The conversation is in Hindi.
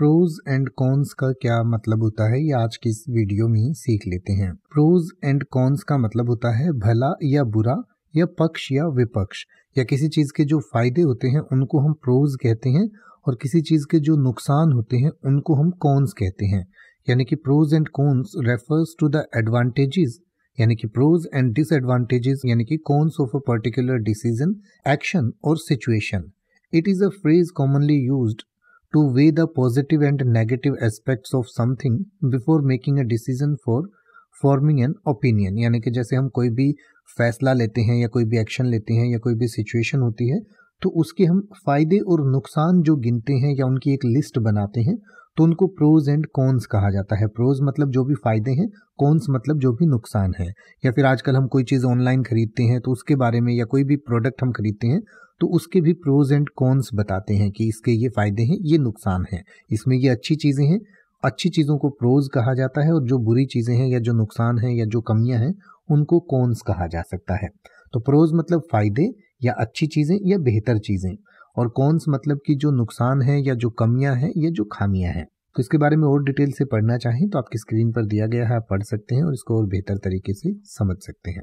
प्रोज एंड कॉन्स का क्या मतलब होता है ये आज की इस वीडियो में ही सीख लेते हैं प्रोज एंड कॉन्स का मतलब होता है भला या बुरा या पक्ष या विपक्ष या किसी चीज़ के जो फायदे होते हैं उनको हम प्रोज कहते हैं और किसी चीज़ के जो नुकसान होते हैं उनको हम कॉन्स कहते हैं यानी कि pros and cons refers to the advantages यानी कि प्रोज एंड डिसएडवांटेजेस यानी कि cons of a particular decision action और situation it is a phrase commonly used to weigh the positive and negative aspects of something before making a decision for forming an opinion यानी कि जैसे हम कोई भी फैसला लेते हैं या कोई भी एक्शन लेते हैं या कोई भी सिचुएशन होती है तो उसके हम फायदे और नुकसान जो गिनते हैं या उनकी एक लिस्ट बनाते हैं तो उनको प्रोज एंड कॉन्स कहा जाता है प्रोज मतलब जो भी फायदे हैं कॉन्स मतलब जो भी नुकसान है या फिर आजकल हम कोई चीज़ ऑनलाइन खरीदते हैं तो उसके बारे में या कोई भी प्रोडक्ट हम खरीदते हैं तो उसके भी प्रोज एंड कॉन्स बताते हैं कि इसके ये फ़ायदे हैं ये नुकसान हैं इसमें ये अच्छी चीज़ें हैं अच्छी चीज़ों को प्रोज कहा जाता है और जो बुरी चीज़ें हैं या जो नुकसान हैं या जो कमियां हैं उनको कॉन्स कहा जा सकता है तो प्रोज मतलब फ़ायदे या अच्छी चीज़ें या बेहतर चीज़ें और कॉन्स मतलब कि जो नुकसान है या जो कमियां हैं या जो खामियां हैं तो इसके बारे में और डिटेल से पढ़ना चाहें तो आपकी स्क्रीन पर दिया गया है आप पढ़ सकते हैं और इसको और बेहतर तरीके से समझ सकते हैं